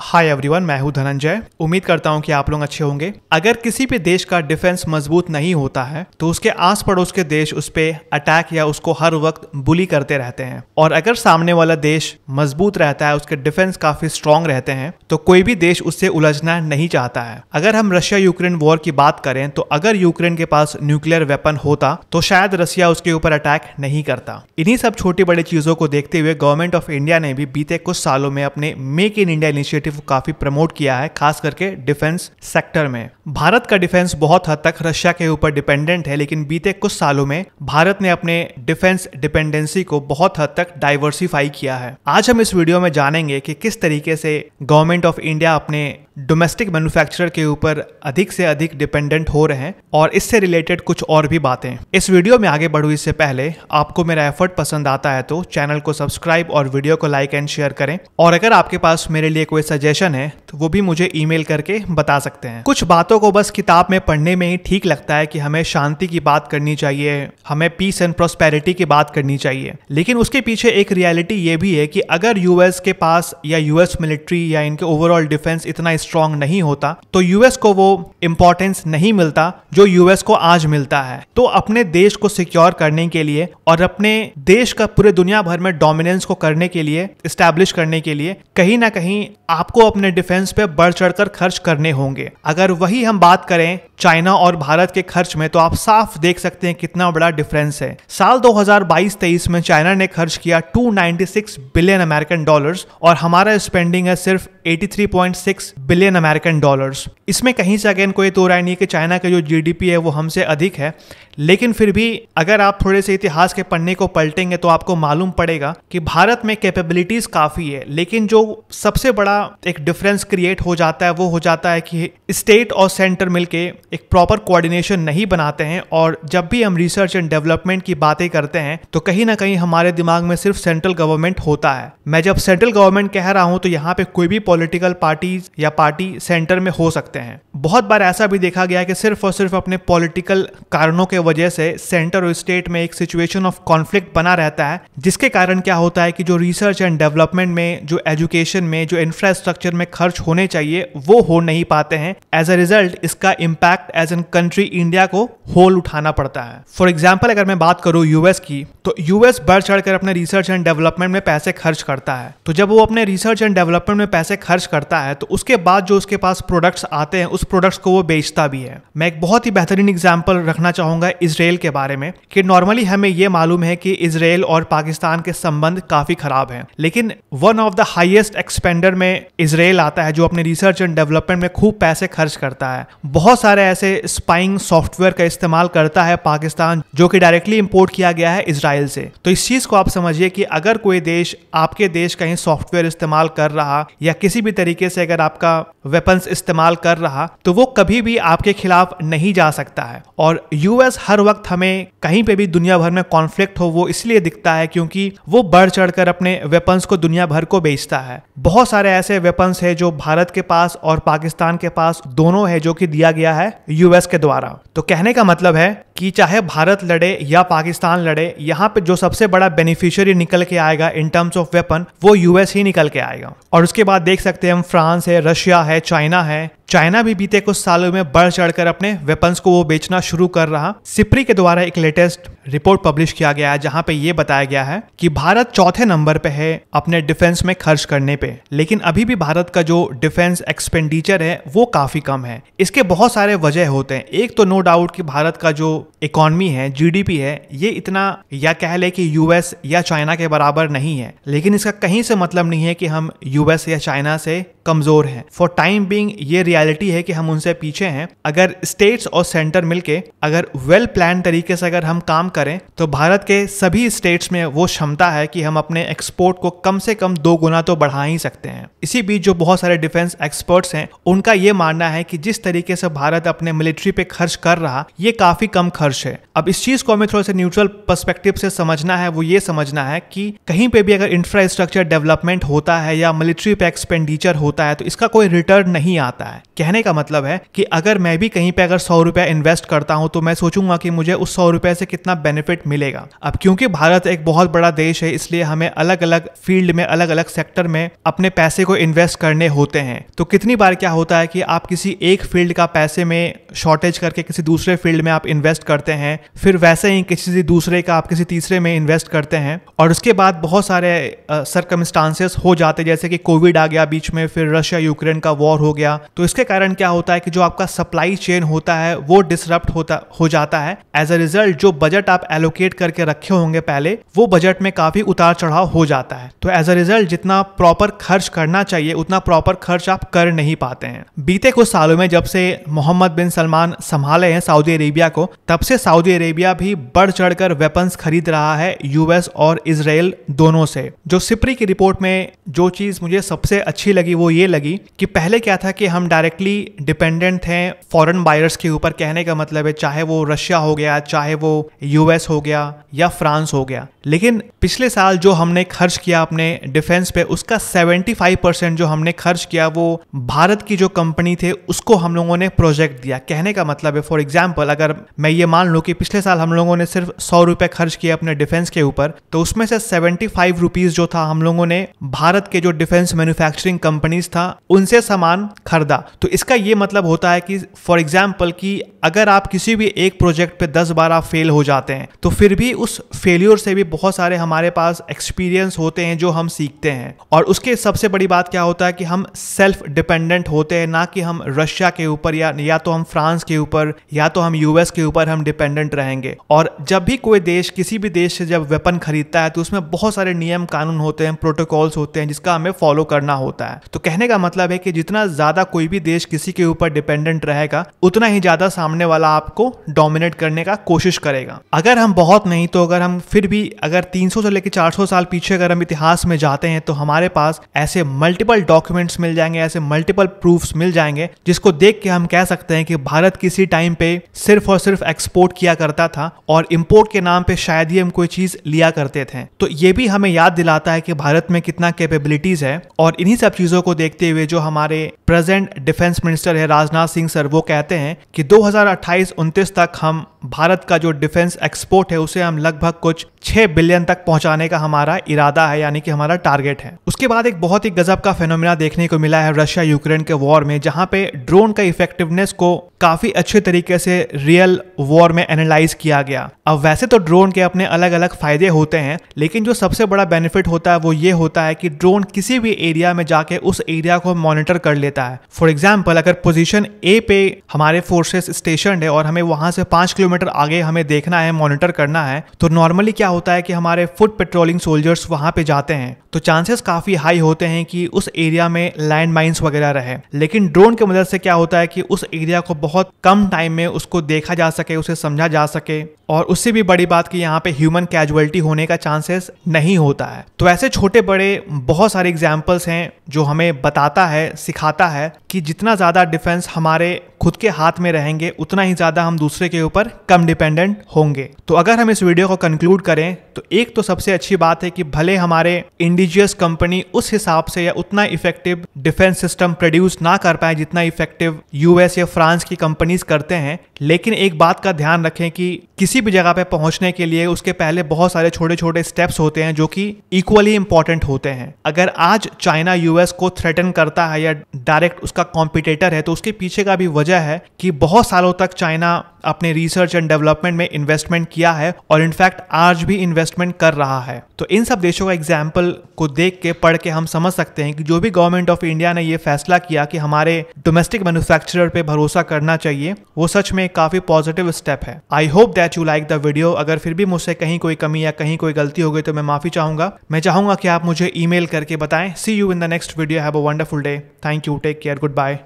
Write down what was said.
hi everyone मैं हूं धनंजय उम्मीद करता हूं कि आप लोग अच्छे होंगे अगर किसी भी देश का डिफेंस मजबूत नहीं होता है तो उसके आस पड़ोस के देश उस पर अटैक या उसको हर वक्त बुली करते रहते हैं और अगर सामने वाला देश मजबूत रहता है उसके डिफेंस काफी स्ट्रांग रहते हैं तो कोई भी देश उससे उलझना नहीं चाहता है अगर हम रशिया यूक्रेन वॉर की बात करें तो अगर यूक्रेन के पास न्यूक्लियर वेपन होता तो शायद रशिया उसके ऊपर अटैक नहीं करता इन्हीं सब छोटी बड़ी चीजों को देखते हुए गवर्नमेंट ऑफ इंडिया ने भी बीते कुछ सालों में अपने make in India initiative initiative को काफ़ी प्रमोट किया है खास करके डिफेंस सेक्टर में भारत का डिफेंस बहुत हद तक रशिया के ऊपर डिपेंडेंट है लेकिन बीते कुछ सालों में भारत ने अपने डिफेंस डिपेंडेंसी को बहुत हद तक डाइवर्सिफाई किया है आज हम इस वीडियो में जानेंगे कि किस तरीके से गवर्नमेंट ऑफ इंडिया अपने डोमेस्टिक मैन्युफैक्चरर के ऊपर अधिक से अधिक डिपेंडेंट हो रहे हैं और इससे रिलेटेड कुछ और भी बातें इस वीडियो में आगे बढ़ू इससे पहले आपको मेरा एफर्ट पसंद आता है तो चैनल को सब्सक्राइब और वीडियो को लाइक एंड शेयर करें और अगर आपके पास मेरे लिए कोई सजेशन है तो वो भी मुझे ईमेल करके बता सकते हैं कुछ बातों को बस किताब में पढ़ने में ही ठीक लगता है कि हमें शांति की बात करनी चाहिए हमें पीस एंड प्रोस्पेरिटी की बात करनी चाहिए लेकिन उसके पीछे एक रियलिटी ये भी है कि अगर यूएस के पास या यूएस मिलिट्री या इनके ओवरऑल डिफेंस इतना स्ट्रांग नहीं होता तो यूएस को वो इम्पोर्टेंस नहीं मिलता जो यूएस को आज मिलता है तो अपने देश को सिक्योर करने के लिए और अपने देश का पूरे दुनिया भर में डोमिनेंस को करने के लिए स्टैब्लिश करने के लिए कहीं ना कहीं आपको अपने डिफेंस डिफेंस पे बढ़ चढ़कर खर्च करने होंगे अगर वही हम बात करें चाइना और भारत के खर्च में तो आप साफ देख सकते हैं कितना बड़ा डिफरेंस है साल 2022-23 में चाइना ने खर्च किया 296 बिलियन अमेरिकन डॉलर्स और हमारा स्पेंडिंग है सिर्फ 83.6 बिलियन अमेरिकन डॉलर्स इसमें कहीं से अगेन कोई तो राय नहीं कि चाइना का जो जीडीपी है वो हमसे अधिक है लेकिन फिर भी अगर आप थोड़े से इतिहास के पन्ने को पलटेंगे तो आपको मालूम पड़ेगा कि भारत में कैपेबिलिटीज काफ़ी है लेकिन जो सबसे बड़ा एक डिफरेंस क्रिएट हो जाता है वो हो जाता है कि स्टेट और सेंटर मिलके एक प्रॉपर कोऑर्डिनेशन नहीं बनाते हैं और जब भी हम रिसर्च एंड डेवलपमेंट की बातें करते हैं तो कहीं ना कहीं हमारे दिमाग में सिर्फ सेंट्रल गवर्नमेंट होता है मैं जब सेंट्रल गवर्नमेंट कह रहा हूँ तो यहाँ पे कोई भी पॉलिटिकल पार्टी या पार्टी सेंटर में हो सकते हैं बहुत बार ऐसा भी देखा गया कि सिर्फ और सिर्फ अपने पॉलिटिकल कारणों के वजह से सेंटर और स्टेट में एक सिचुएशन ऑफ कॉन्फ्लिक्ट बना रहता है जिसके कारण क्या होता है कि जो रिसर्च एंड डेवलपमेंट में जो एजुकेशन में जो इंफ्रास्ट्रक्चर में खर्च खर्च होने चाहिए वो हो नहीं पाते हैं एज अ रिजल्ट इसका impact as an country India को होल उठाना पड़ता है फॉर एग्जाम्पल अगर मैं बात करूँ यूएस की तो यूएस बढ़ चढ़कर अपने रिसर्च एंड डेवलपमेंट में पैसे खर्च करता है तो जब वो अपने रिसर्च एंड डेवलपमेंट में पैसे खर्च करता है तो उसके बाद जो उसके पास प्रोडक्ट्स आते हैं उस प्रोडक्ट्स को वो बेचता भी है मैं एक बहुत ही बेहतरीन एग्जाम्पल रखना चाहूंगा इसराइल के बारे में कि नॉर्मली हमें ये मालूम है कि इसराइल और पाकिस्तान के संबंध काफी खराब है लेकिन one of the highest expender में इसराइल आता है है जो अपने रिसर्च एंड डेवलपमेंट में खूब पैसे खर्च करता है बहुत सारे ऐसे स्पाइंग सॉफ्टवेयर का इस्तेमाल करता है पाकिस्तान जो कि डायरेक्टली इम्पोर्ट किया गया है इसराइल से तो इस चीज को आप समझिए कि अगर कोई देश आपके देश का ही सॉफ्टवेयर इस्तेमाल कर रहा या किसी भी तरीके से अगर आपका वेपन्स इस्तेमाल कर रहा तो वो कभी भी आपके खिलाफ नहीं जा सकता है और यूएस हर वक्त हमें कहीं पे भी दुनिया भर में कॉन्फ्लिक्ट हो वो इसलिए दिखता है क्योंकि वो बढ़ चढ़कर अपने वेपन्स को दुनिया भर को बेचता है बहुत सारे ऐसे वेपन्स है जो भारत के पास और पाकिस्तान के पास दोनों है जो कि दिया गया है यूएस के द्वारा तो कहने का मतलब है कि चाहे भारत लड़े या पाकिस्तान लड़े यहाँ पे जो सबसे बड़ा बेनिफिशियरी निकल के आएगा इन टर्म्स ऑफ वेपन वो यूएस ही निकल के आएगा और उसके बाद देख सकते हैं हम फ्रांस है रशिया है है चाइना है चाइना भी बीते कुछ सालों में बढ़ चढ़कर अपने वेपन्स को वो बेचना शुरू कर रहा सिप्री के द्वारा एक लेटेस्ट रिपोर्ट पब्लिश किया गया है जहां पे ये बताया गया है कि भारत चौथे नंबर पे है अपने डिफेंस में खर्च करने पे लेकिन अभी भी भारत का जो डिफेंस एक्सपेंडिचर है वो काफी कम है इसके बहुत सारे वजह होते हैं एक तो नो डाउट कि भारत का जो इकोनमी है जीडीपी है ये इतना या कह ले कि यूएस या चाइना के बराबर नहीं है लेकिन इसका कहीं से मतलब नहीं है कि हम यूएस या चाइना से कमजोर हैं फॉर टाइम बींग ये रियालिटी रियलिटी है कि हम उनसे पीछे हैं अगर स्टेट्स और सेंटर मिलके अगर वेल प्लान तरीके से अगर हम काम करें तो भारत के सभी स्टेट्स में वो क्षमता है कि हम अपने एक्सपोर्ट को कम से कम दो गुना तो बढ़ा ही सकते हैं इसी बीच जो बहुत सारे डिफेंस एक्सपर्ट्स हैं उनका ये मानना है कि जिस तरीके से भारत अपने मिलिट्री पे खर्च कर रहा ये काफी कम खर्च है अब इस चीज को हमें थोड़ा सा न्यूट्रल पर्सपेक्टिव से समझना है वो ये समझना है कि कहीं पे भी अगर इंफ्रास्ट्रक्चर डेवलपमेंट होता है या मिलिट्री पे एक्सपेंडिचर होता है तो इसका कोई रिटर्न नहीं आता है कहने का मतलब है कि अगर मैं भी कहीं पे अगर सौ रुपया इन्वेस्ट करता हूं तो मैं सोचूंगा कि मुझे उस सौ रुपए से कितना बेनिफिट मिलेगा अब क्योंकि भारत एक बहुत बड़ा देश है इसलिए हमें अलग अलग फील्ड में अलग अलग सेक्टर में अपने पैसे को इन्वेस्ट करने होते हैं तो कितनी बार क्या होता है कि आप किसी एक फील्ड का पैसे में शॉर्टेज करके किसी दूसरे फील्ड में आप इन्वेस्ट करते हैं फिर वैसे ही किसी दूसरे का आप किसी तीसरे में इन्वेस्ट करते हैं और उसके बाद बहुत सारे सरकमस्टांसेस हो जाते जैसे कि कोविड आ गया बीच में फिर रशिया यूक्रेन का वॉर हो गया तो इसके कारण क्या होता है कि जो आपका सप्लाई चेन होता है वो डिसरप्ट होता हो जाता है एज अ रिजल्ट जो बजट आप एलोकेट करके रखे होंगे पहले वो बजट में काफी उतार चढ़ाव हो जाता है तो एज अ रिजल्ट जितना प्रॉपर खर्च करना चाहिए उतना प्रॉपर खर्च आप कर नहीं पाते हैं बीते कुछ सालों में जब से मोहम्मद बिन सलमान संभाले हैं सऊदी अरेबिया को तब से सऊदी अरेबिया भी बढ़ चढ़कर वेपन्स खरीद रहा है यूएस और इसराइल दोनों से जो सिपरी की रिपोर्ट में जो चीज मुझे सबसे अच्छी लगी वो ये लगी कि पहले क्या था कि हम डायरेक्ट डायरेक्टली डिपेंडेंट हैं फॉरेन बायर्स के ऊपर कहने का मतलब है चाहे वो रशिया हो गया चाहे वो यूएस हो गया या फ्रांस हो गया लेकिन पिछले साल जो हमने खर्च किया अपने डिफेंस पे उसका 75 परसेंट जो हमने खर्च किया वो भारत की जो कंपनी थे उसको हम लोगों ने प्रोजेक्ट दिया कहने का मतलब है फॉर एग्जाम्पल अगर मैं ये मान लूँ कि पिछले साल हम लोगों ने सिर्फ सौ रुपये खर्च किए अपने डिफेंस के ऊपर तो उसमें से सेवेंटी फाइव जो था हम लोगों ने भारत के जो डिफेंस मैन्युफैक्चरिंग कंपनीज था उनसे सामान खरीदा तो इसका ये मतलब होता है कि फॉर एग्जाम्पल कि अगर आप किसी भी एक प्रोजेक्ट पे दस बार फेल हो जाते हैं तो फिर भी उस फेल्योर से भी बहुत सारे हमारे पास एक्सपीरियंस होते हैं जो हम सीखते हैं और उसके सबसे बड़ी बात क्या होता है कि हम सेल्फ डिपेंडेंट होते हैं ना कि हम रशिया के ऊपर या या तो हम फ्रांस के ऊपर या तो हम यूएस के ऊपर हम डिपेंडेंट रहेंगे और जब भी कोई देश किसी भी देश से जब वेपन खरीदता है तो उसमें बहुत सारे नियम कानून होते हैं प्रोटोकॉल्स होते हैं जिसका हमें फॉलो करना होता है तो कहने का मतलब है कि जितना ज़्यादा कोई भी देश किसी के ऊपर डिपेंडेंट रहेगा उतना ही ज़्यादा सामने वाला आपको डोमिनेट करने का कोशिश करेगा अगर हम बहुत नहीं तो अगर हम फिर भी अगर 300 से लेकर 400 साल पीछे अगर हम इतिहास में जाते हैं तो हमारे पास ऐसे मल्टीपल डॉक्यूमेंट्स मिल जाएंगे ऐसे मल्टीपल प्रूफ्स मिल जाएंगे जिसको देख के हम कह सकते हैं कि भारत किसी टाइम पे सिर्फ और सिर्फ एक्सपोर्ट किया करता था और इम्पोर्ट के नाम पे शायद ही हम कोई चीज लिया करते थे तो ये भी हमें याद दिलाता है कि भारत में कितना कैपेबिलिटीज है और इन्हीं सब चीजों को देखते हुए जो हमारे प्रेजेंट डिफेंस मिनिस्टर है राजनाथ सिंह सर वो कहते हैं कि 2028-29 तक हम भारत का जो डिफेंस एक्सपोर्ट है उसे हम लगभग कुछ छह बिलियन तक पहुंचाने का हमारा इरादा है यानी कि हमारा टारगेट है उसके बाद एक बहुत ही गजब का फेनोमिना देखने को मिला है रशिया यूक्रेन के वॉर में जहां पे ड्रोन का इफेक्टिवनेस को काफी अच्छे तरीके से रियल वॉर में एनालाइज किया गया अब वैसे तो ड्रोन के अपने अलग अलग फायदे होते हैं लेकिन जो सबसे बड़ा बेनिफिट होता है वो ये होता है कि ड्रोन किसी भी एरिया में जाके उस एरिया को मॉनिटर कर लेता है फॉर एग्जाम्पल अगर पोजिशन ए पे हमारे फोर्सेस स्टेशन है और हमें वहां से पांच किलोमीटर आगे हमें देखना है मॉनिटर करना है तो नॉर्मली क्या होता है है कि हमारे फुट पेट्रोलिंग सोल्जर्स वहां पे जाते हैं तो चांसेस काफी हाई होते हैं कि उस एरिया में लैंड माइन्स वगैरह रहे लेकिन ड्रोन की मदद से क्या होता है कि उस एरिया को बहुत कम टाइम में उसको देखा जा सके उसे समझा जा सके और उससे भी बड़ी बात कि यहाँ पे ह्यूमन कैजुअलिटी होने का चांसेस नहीं होता है तो ऐसे छोटे बड़े बहुत सारे एग्जाम्पल्स हैं जो हमें बताता है सिखाता है कि जितना ज़्यादा डिफेंस हमारे खुद के हाथ में रहेंगे उतना ही ज़्यादा हम दूसरे के ऊपर कम डिपेंडेंट होंगे तो अगर हम इस वीडियो को कंक्लूड करें तो एक तो सबसे अच्छी बात है कि भले हमारे इंडिजियस कंपनी उस हिसाब से या उतना इफेक्टिव डिफेंस सिस्टम प्रोड्यूस ना कर पाए जितना इफेक्टिव यूएस या फ्रांस की कंपनीज करते हैं लेकिन एक बात का ध्यान रखें कि किसी भी जगह पर पहुंचने के लिए उसके पहले बहुत सारे छोटे छोटे स्टेप्स होते हैं जो कि इक्वली इंपॉर्टेंट होते हैं अगर आज चाइना यूएस को थ्रेटन करता है या डायरेक्ट उसका कॉम्पिटेटर है तो उसके पीछे का भी वजह वजह है कि बहुत सालों तक चाइना अपने रिसर्च एंड डेवलपमेंट में इन्वेस्टमेंट किया है और इनफैक्ट आज भी इन्वेस्टमेंट कर रहा है तो इन सब देशों का एग्जाम्पल को देख के पढ़ के हम समझ सकते हैं कि जो भी गवर्नमेंट ऑफ इंडिया ने ये फैसला किया कि हमारे डोमेस्टिक मैन्युफैक्चरर पे भरोसा करना चाहिए वो सच में काफी पॉजिटिव स्टेप है I hope that you like the video अगर फिर भी मुझसे कहीं कोई कमी या कहीं कोई गलती हो गई तो मैं माफी चाहूंगा मैं चाहूंगा कि आप मुझे ई करके बताएं see you in the next video have a wonderful day thank you take care good bye